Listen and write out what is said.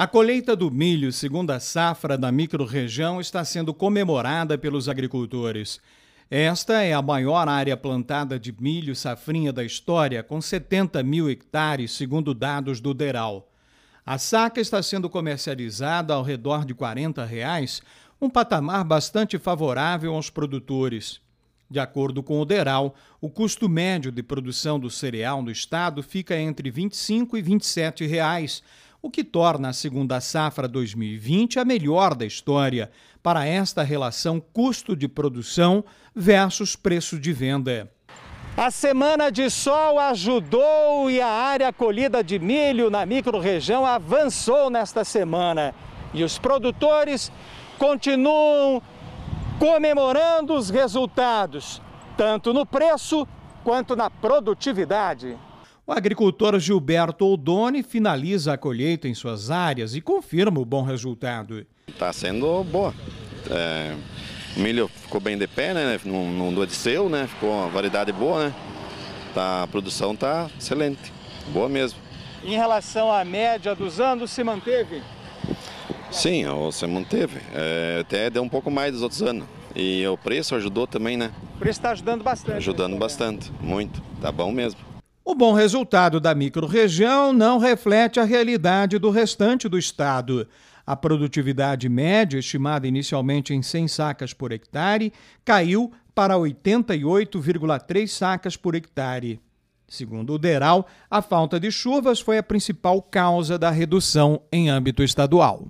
A colheita do milho, segunda safra da microrregião, está sendo comemorada pelos agricultores. Esta é a maior área plantada de milho safrinha da história, com 70 mil hectares, segundo dados do DERAL. A saca está sendo comercializada ao redor de R$ 40, reais, um patamar bastante favorável aos produtores. De acordo com o DERAL, o custo médio de produção do cereal no estado fica entre R$ 25 e R$ 27, reais, o que torna a segunda safra 2020 a melhor da história para esta relação custo de produção versus preço de venda. A semana de sol ajudou e a área colhida de milho na microrregião avançou nesta semana. E os produtores continuam comemorando os resultados, tanto no preço quanto na produtividade. O agricultor Gilberto Oldoni finaliza a colheita em suas áreas e confirma o bom resultado. Está sendo boa. É, o milho ficou bem de pé, né? Não, não doadeceu, né? Ficou uma variedade boa, né? Tá, a produção está excelente, boa mesmo. Em relação à média dos anos, se manteve? Sim, se manteve. É, até deu um pouco mais dos outros anos. E o preço ajudou também, né? O preço está ajudando bastante. Né? Ajudando bastante, muito. Tá bom mesmo. O bom resultado da microrregião não reflete a realidade do restante do estado. A produtividade média, estimada inicialmente em 100 sacas por hectare, caiu para 88,3 sacas por hectare. Segundo o DERAL, a falta de chuvas foi a principal causa da redução em âmbito estadual.